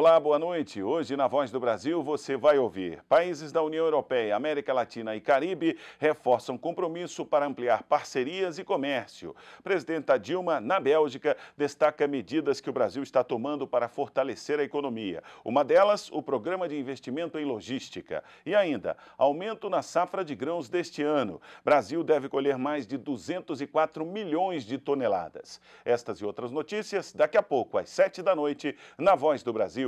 Olá, boa noite. Hoje, na Voz do Brasil, você vai ouvir. Países da União Europeia, América Latina e Caribe reforçam compromisso para ampliar parcerias e comércio. Presidenta Dilma, na Bélgica, destaca medidas que o Brasil está tomando para fortalecer a economia. Uma delas, o programa de investimento em logística. E ainda, aumento na safra de grãos deste ano. Brasil deve colher mais de 204 milhões de toneladas. Estas e outras notícias, daqui a pouco, às 7 da noite, na Voz do Brasil.